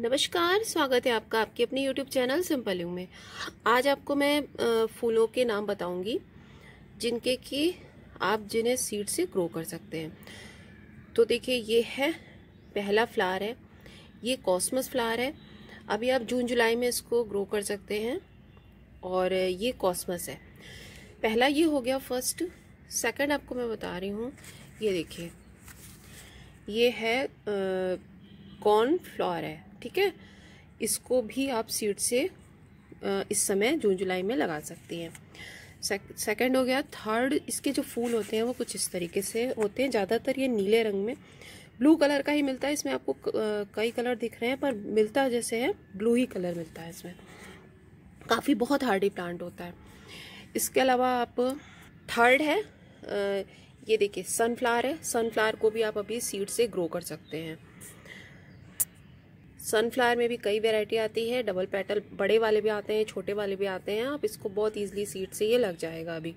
नमस्कार स्वागत है आपका आपके अपने YouTube चैनल सिंपल यू में आज आपको मैं फूलों के नाम बताऊंगी जिनके कि आप जिन्हें सीड से ग्रो कर सकते हैं तो देखिए ये है पहला फ्लावर है ये कॉस्मस फ्लावर है अभी आप जून जुलाई में इसको ग्रो कर सकते हैं और ये कॉस्मस है पहला ये हो गया फर्स्ट सेकंड आपको मैं बता रही हूँ ये देखिए ये है कॉर्न फ्लावर है ठीक है इसको भी आप सीड से इस समय जून जुलाई में लगा सकती हैं सेकंड हो गया थर्ड इसके जो फूल होते हैं वो कुछ इस तरीके से होते हैं ज़्यादातर ये नीले रंग में ब्लू कलर का ही मिलता है इसमें आपको कई कलर दिख रहे हैं पर मिलता जैसे है ब्लू ही कलर मिलता है इसमें काफ़ी बहुत हार्डी प्लांट होता है इसके अलावा आप थर्ड है ये देखिए सनफ्लावर है सनफ्लावर को भी आप अभी सीड से ग्रो कर सकते हैं सनफ्लावर में भी कई वेराइटी आती है डबल पेटल बड़े वाले भी आते हैं छोटे वाले भी आते हैं आप इसको बहुत ईजिली सीट से ये लग जाएगा अभी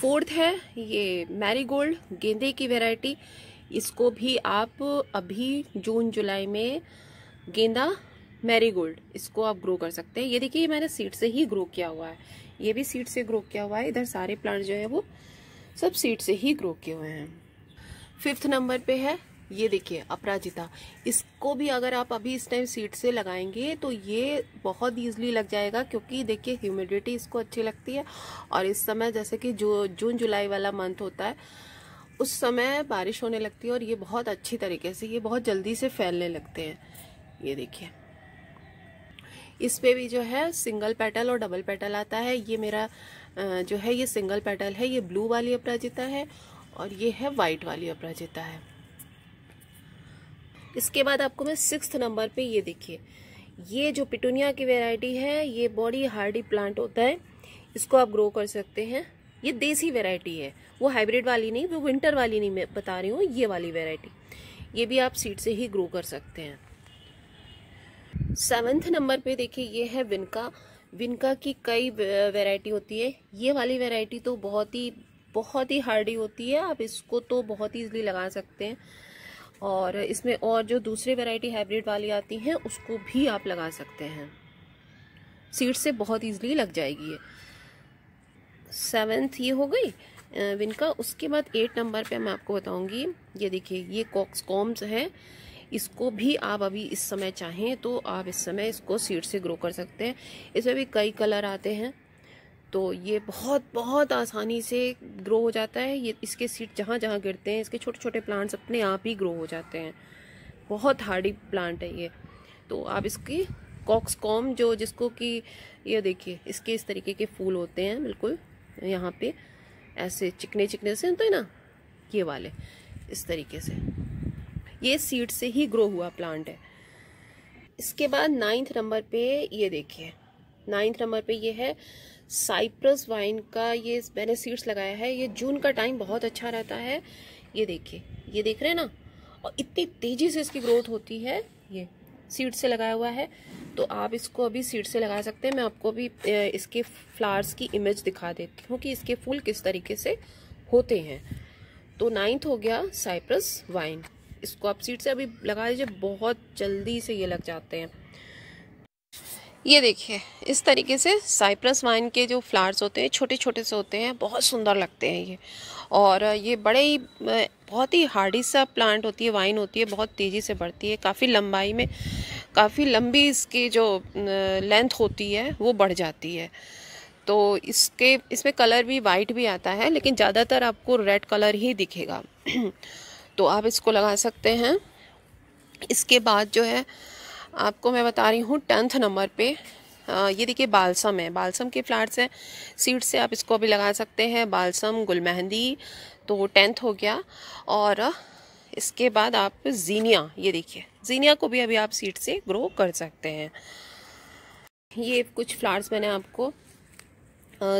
फोर्थ है ये मैरीगोल्ड गेंदे की वेराइटी इसको भी आप अभी जून जुलाई में गेंदा मैरीगोल्ड इसको आप ग्रो कर सकते हैं ये देखिए मैंने सीड से ही ग्रो किया हुआ है ये भी सीड से ग्रो किया हुआ है इधर सारे प्लांट जो है वो सब सीड से ही ग्रो किए हुए हैं फिफ्थ नंबर पे है ये देखिए अपराजिता इसको भी अगर आप अभी इस टाइम सीट से लगाएंगे तो ये बहुत ईजिली लग जाएगा क्योंकि देखिए ह्यूमिडिटी इसको अच्छी लगती है और इस समय जैसे कि जो जून जुलाई वाला मंथ होता है उस समय बारिश होने लगती है और ये बहुत अच्छी तरीके से ये बहुत जल्दी से फैलने लगते हैं ये देखिए इस पे भी जो है सिंगल पेटल और डबल पेटल आता है ये मेरा जो है ये सिंगल पेटल है ये ब्लू वाली अपराजिता है और ये है वाइट वाली अपराजिता है इसके बाद आपको मैं सिक्स नंबर पे ये देखिए ये जो पिटूनिया की वेराइटी है ये बॉडी हार्डी प्लांट होता है इसको आप ग्रो कर सकते हैं ये देसी वेराइटी है वो हाइब्रिड वाली नहीं वो विंटर वाली नहीं मैं बता रही हूँ ये वाली वेराइटी ये भी आप सीड से ही ग्रो कर सकते हैं सेवन्थ नंबर पे देखिए ये है विनका विनका की कई वेराइटी होती है ये वाली वेराइटी तो बहुत ही बहुत ही हार्डी होती है आप इसको तो बहुत ईजिली लगा सकते हैं और इसमें और जो दूसरी वैरायटी हाइब्रिड वाली आती हैं उसको भी आप लगा सकते हैं सीड से बहुत ईजिली लग जाएगी ये सेवेंथ ये हो गई विनका उसके बाद एट नंबर पे मैं आपको बताऊंगी ये देखिए ये कॉक्स कॉम्स है इसको भी आप अभी इस समय चाहें तो आप इस समय इसको सीड से ग्रो कर सकते हैं इसमें भी कई कलर आते हैं तो ये बहुत बहुत आसानी से ग्रो हो जाता है ये इसके सीड जहाँ जहाँ गिरते हैं इसके छोटे छोटे प्लांट्स अपने आप ही ग्रो हो जाते हैं बहुत हार्डी प्लांट है ये तो आप इसकी कॉक्सकॉम जो जिसको कि ये देखिए इसके इस तरीके के फूल होते हैं बिल्कुल यहाँ पे ऐसे चिकने चिकने से होते हैं ना ये वाले इस तरीके से ये सीड से ही ग्रो हुआ प्लांट है इसके बाद नाइन्थ नंबर पे ये देखिए नाइन्थ नंबर पे ये है साइप्रस वाइन का ये मैंने सीड्स लगाया है ये जून का टाइम बहुत अच्छा रहता है ये देखिए ये देख रहे हैं ना और इतनी तेज़ी से इसकी ग्रोथ होती है ये सीड से लगाया हुआ है तो आप इसको अभी सीड से लगा सकते हैं मैं आपको अभी इसके फ्लावर्स की इमेज दिखा देती हूँ कि इसके फूल किस तरीके से होते हैं तो नाइन्थ हो गया साइप्रस वाइन इसको आप सीड से अभी लगा दीजिए बहुत जल्दी से ये लग जाते हैं ये देखिए इस तरीके से साइप्रस वाइन के जो फ्लावर्स होते हैं छोटे छोटे से होते हैं बहुत सुंदर लगते हैं ये और ये बड़े ही बहुत ही हार्डी सा प्लांट होती है वाइन होती है बहुत तेज़ी से बढ़ती है काफ़ी लंबाई में काफ़ी लंबी इसकी जो लेंथ होती है वो बढ़ जाती है तो इसके इसमें कलर भी वाइट भी आता है लेकिन ज़्यादातर आपको रेड कलर ही दिखेगा तो आप इसको लगा सकते हैं इसके बाद जो है आपको मैं बता रही हूँ टेंथ नंबर पे आ, ये देखिए बालसम है बालसम के फ्लावर्स हैं सीड से आप इसको अभी लगा सकते हैं बालसम गुल मेहंदी तो टेंथ हो गया और इसके बाद आप जीनिया ये देखिए जीनिया को भी अभी आप सीड से ग्रो कर सकते हैं ये कुछ फ्लावर्स मैंने आपको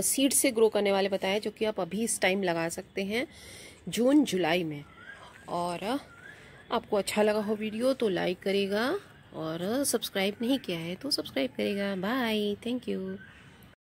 सीड से ग्रो करने वाले बताए जो कि आप अभी इस टाइम लगा सकते हैं जून जुलाई में और आपको अच्छा लगा हो वीडियो तो लाइक करेगा और सब्सक्राइब नहीं किया है तो सब्सक्राइब करेगा बाय थैंक यू